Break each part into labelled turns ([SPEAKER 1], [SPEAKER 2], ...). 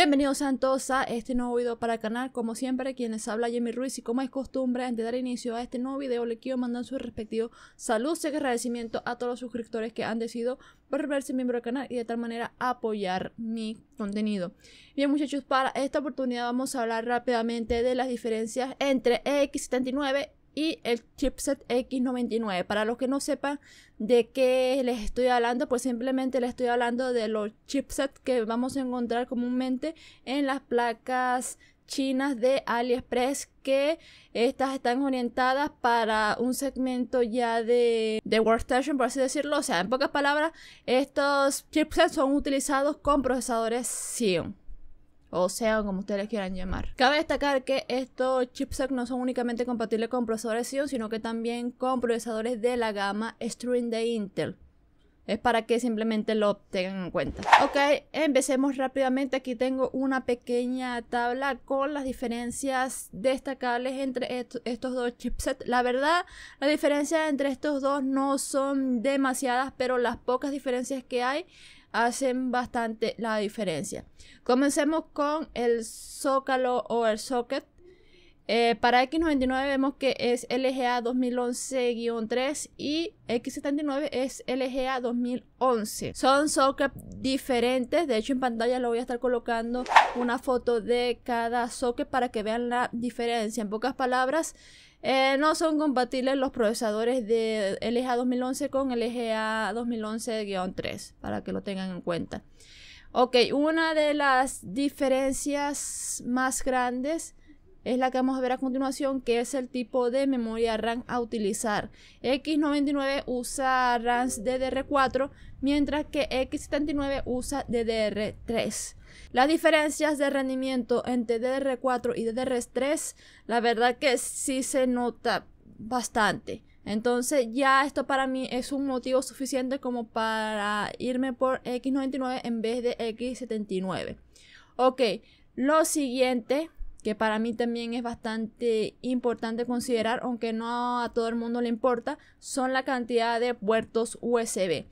[SPEAKER 1] Bienvenidos a todos a este nuevo video para el canal, como siempre quienes habla Jimmy Ruiz y como es costumbre antes de dar inicio a este nuevo video le quiero mandar su respectivo saludos y agradecimiento a todos los suscriptores que han decidido volverse miembro del canal y de tal manera apoyar mi contenido. Bien muchachos, para esta oportunidad vamos a hablar rápidamente de las diferencias entre X79 y el chipset X99. Para los que no sepan de qué les estoy hablando, pues simplemente les estoy hablando de los chipsets que vamos a encontrar comúnmente en las placas chinas de AliExpress que estas están orientadas para un segmento ya de, de workstation, por así decirlo. O sea, en pocas palabras, estos chipsets son utilizados con procesadores Xeon o SEA como ustedes quieran llamar. Cabe destacar que estos chipsets no son únicamente compatibles con procesadores Xeon, sino que también con procesadores de la gama string de Intel. Es para que simplemente lo tengan en cuenta. Ok, empecemos rápidamente. Aquí tengo una pequeña tabla con las diferencias destacables entre estos dos chipsets. La verdad, las diferencias entre estos dos no son demasiadas, pero las pocas diferencias que hay hacen bastante la diferencia. Comencemos con el zócalo o el socket. Eh, para X99 vemos que es LGA 2011-3 y X79 es LGA 2011. Son sockets diferentes, de hecho en pantalla lo voy a estar colocando una foto de cada socket para que vean la diferencia. En pocas palabras, eh, no son compatibles los procesadores de LGA 2011 con LGA 2011-3, para que lo tengan en cuenta. Ok, una de las diferencias más grandes es la que vamos a ver a continuación, que es el tipo de memoria RAM a utilizar. X99 usa RAMs DDR4, mientras que X79 usa DDR3. Las diferencias de rendimiento entre DDR4 y DDR3, la verdad que sí se nota bastante. Entonces ya esto para mí es un motivo suficiente como para irme por X99 en vez de X79. Ok, lo siguiente que para mí también es bastante importante considerar, aunque no a todo el mundo le importa, son la cantidad de puertos USB.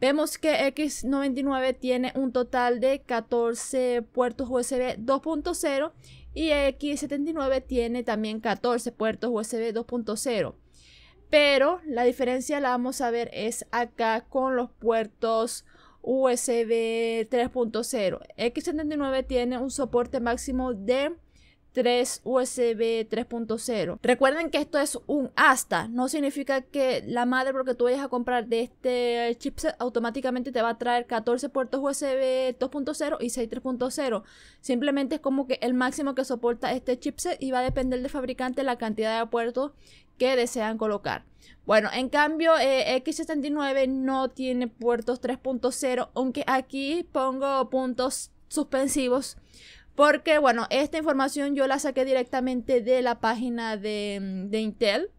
[SPEAKER 1] Vemos que X99 tiene un total de 14 puertos USB 2.0 y X79 tiene también 14 puertos USB 2.0. Pero la diferencia la vamos a ver es acá con los puertos USB 3.0. X79 tiene un soporte máximo de 3 USB 3.0. Recuerden que esto es un hasta no significa que la madre porque tú vayas a comprar de este chipset automáticamente te va a traer 14 puertos USB 2.0 y 6 3.0. Simplemente es como que el máximo que soporta este chipset y va a depender del fabricante la cantidad de puertos que desean colocar. Bueno, en cambio, eh, X79 no tiene puertos 3.0, aunque aquí pongo puntos suspensivos porque, bueno, esta información yo la saqué directamente de la página de, mm, Intel.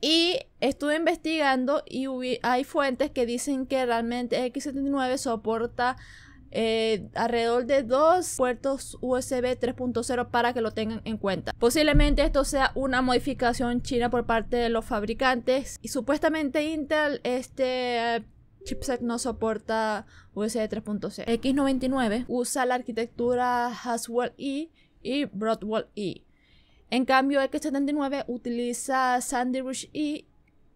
[SPEAKER 1] Y estuve investigando y hay fuentes que dicen que realmente X79 soporta eh, alrededor de dos puertos USB 3.0 para que lo tengan en cuenta. Posiblemente esto sea una modificación china por parte de los fabricantes y supuestamente Intel este chipset no soporta USB 3.0. X99 usa la arquitectura Haswell E y Broadwell E. En cambio, X79 utiliza Sandy Rush E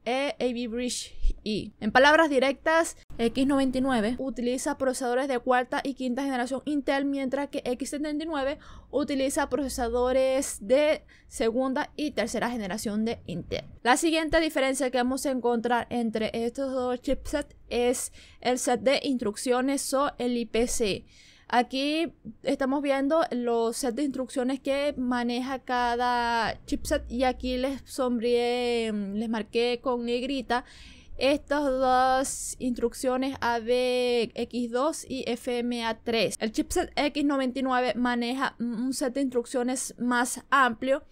[SPEAKER 1] EAB Bridge E. En palabras directas, X99 utiliza procesadores de cuarta y quinta generación Intel, mientras que X79 utiliza procesadores de segunda y tercera generación de Intel. La siguiente diferencia que vamos a encontrar entre estos dos chipsets es el set de instrucciones o el IPC. Aquí estamos viendo los sets de instrucciones que maneja cada chipset y aquí les sombríe, mm, les marqué con negrita estas dos instrucciones ABX2 y FMA3. El chipset X99 maneja un set de instrucciones más amplio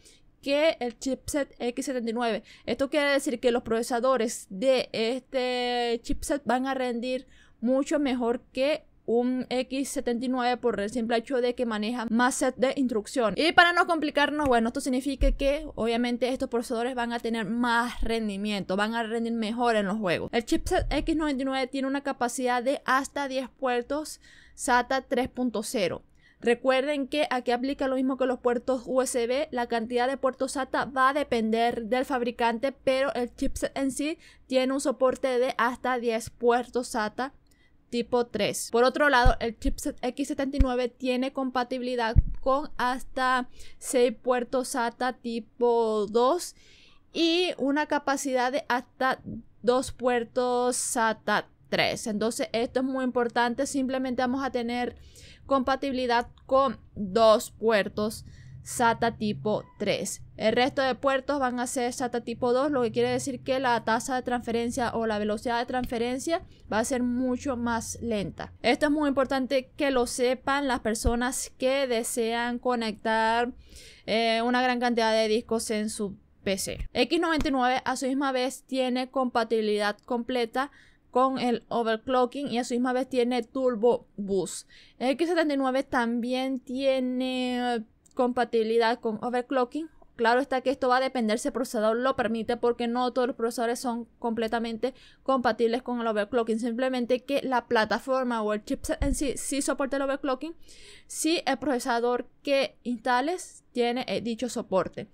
[SPEAKER 1] que el chipset X79. Esto quiere decir que los procesadores de este chipset van a rendir mucho mejor que un X79 por el simple hecho de que maneja más set de instrucción. Y para no complicarnos, bueno, esto significa que obviamente estos procesadores van a tener más rendimiento, van a rendir mejor en los juegos. El chipset X99 tiene una capacidad de hasta 10 puertos SATA 3.0. Recuerden que aquí aplica lo mismo que los puertos USB, la cantidad de puertos SATA va a depender del fabricante, pero el chipset en sí tiene un soporte de hasta 10 puertos SATA tipo 3. Por otro lado, el chipset X79 tiene compatibilidad con hasta 6 puertos SATA tipo 2 y una capacidad de hasta 2 puertos SATA 3. Entonces, esto es muy importante. Simplemente vamos a tener compatibilidad con dos puertos SATA tipo 3. El resto de puertos van a ser SATA tipo 2, lo que quiere decir que la tasa de transferencia o la velocidad de transferencia va a ser mucho más lenta. Esto es muy importante que lo sepan las personas que desean conectar eh, una gran cantidad de discos en su PC. X99 a su misma vez tiene compatibilidad completa con el overclocking y a su misma vez tiene turbo bus. X79 también tiene compatibilidad con overclocking. Claro está que esto va a depender si el procesador lo permite porque no todos los procesadores son completamente compatibles con el overclocking. Simplemente que la plataforma o el chipset en sí sí soporta el overclocking si el procesador que instales tiene eh, dicho soporte.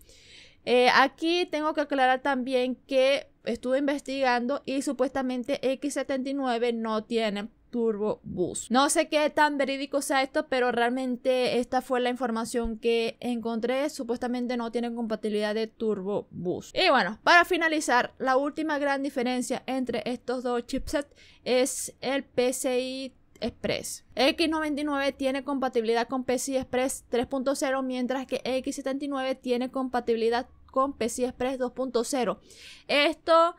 [SPEAKER 1] Eh, aquí tengo que aclarar también que estuve investigando y supuestamente X79 no tiene Turbo Boost. No sé qué tan verídico sea esto, pero realmente esta fue la información que encontré. Supuestamente no tiene compatibilidad de Turbo Boost. Y bueno, para finalizar, la última gran diferencia entre estos dos chipsets es el PCI Express. X99 tiene compatibilidad con PCI Express 3.0, mientras que X79 tiene compatibilidad con PCI Express 2.0. Esto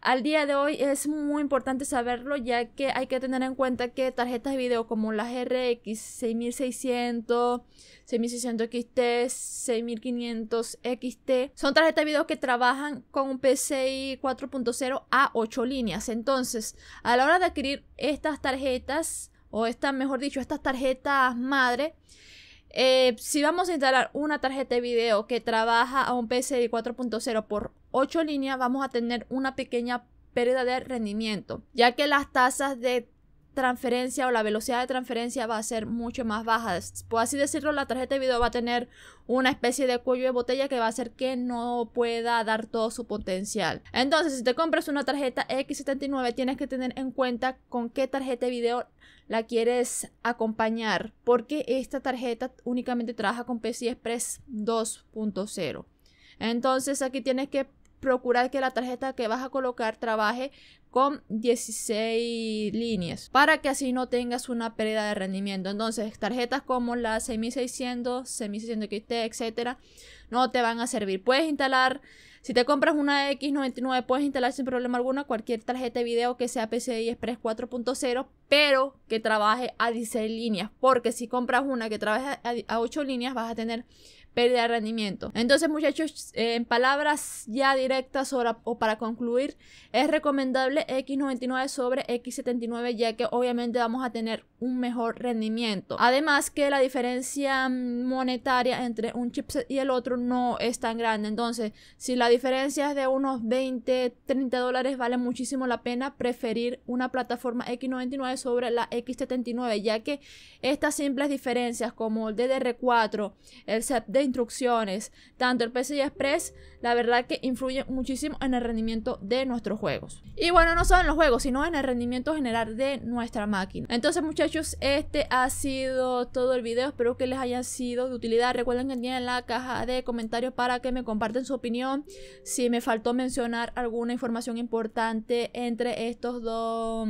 [SPEAKER 1] al día de hoy es muy importante saberlo ya que hay que tener en cuenta que tarjetas de video como las RX 6600, 6600 XT, 6500 XT son tarjetas de video que trabajan con un PCI 4.0 a 8 líneas. Entonces, a la hora de adquirir estas tarjetas o estas, mejor dicho, estas tarjetas madre, eh, si vamos a instalar una tarjeta de video que trabaja a un PCI 4.0 por 8 líneas, vamos a tener una pequeña pérdida de rendimiento, ya que las tasas de transferencia o la velocidad de transferencia va a ser mucho más baja. Por así decirlo, la tarjeta de video va a tener una especie de cuello de botella que va a hacer que no pueda dar todo su potencial. Entonces, si te compras una tarjeta X79, tienes que tener en cuenta con qué tarjeta de video la quieres acompañar, porque esta tarjeta únicamente trabaja con PCI Express 2.0. Entonces, aquí tienes que procurar que la tarjeta que vas a colocar trabaje con 16 líneas para que así no tengas una pérdida de rendimiento. Entonces, tarjetas como la 6600, 6600 XT, etcétera, no te van a servir. Puedes instalar, si te compras una X99, puedes instalar sin problema Alguna, cualquier tarjeta de video que sea PCI Express 4.0, pero que trabaje a 16 líneas, porque si compras una que trabaje a 8 líneas vas a tener pérdida de rendimiento. Entonces, muchachos, en palabras ya directas o para concluir, es recomendable X99 sobre X79 ya que obviamente vamos a tener un mejor rendimiento. Además que la diferencia monetaria entre un chipset y el otro no es tan grande. Entonces, si la diferencia es de unos 20, 30 dólares, vale muchísimo la pena preferir una plataforma X99 sobre la X79 ya que estas simples diferencias como el DDR4, el set de instrucciones, tanto el y Express, la verdad que influyen muchísimo en el rendimiento de nuestros juegos. Y bueno, no solo en los juegos, sino en el rendimiento general de nuestra máquina. Entonces muchachos, este ha sido todo el video. Espero que les haya sido de utilidad. Recuerden que tienen la caja de comentarios para que me comparten su opinión. Si me faltó mencionar alguna información importante entre estos dos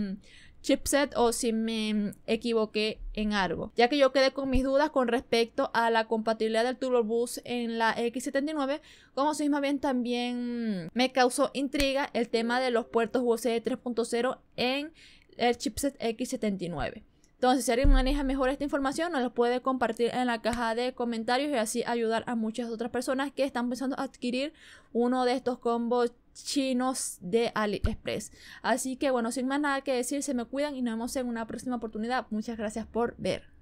[SPEAKER 1] chipset o si me equivoqué en algo, ya que yo quedé con mis dudas con respecto a la compatibilidad del Turbo Boost en la X79, como si más bien también me causó intriga el tema de los puertos USB 3.0 en el chipset X79. Entonces, si alguien maneja mejor esta información, nos lo puede compartir en la caja de comentarios y así ayudar a muchas otras personas que están pensando adquirir uno de estos combos chinos de AliExpress. Así que bueno, sin más nada que decir, se me cuidan y nos vemos en una próxima oportunidad. Muchas gracias por ver.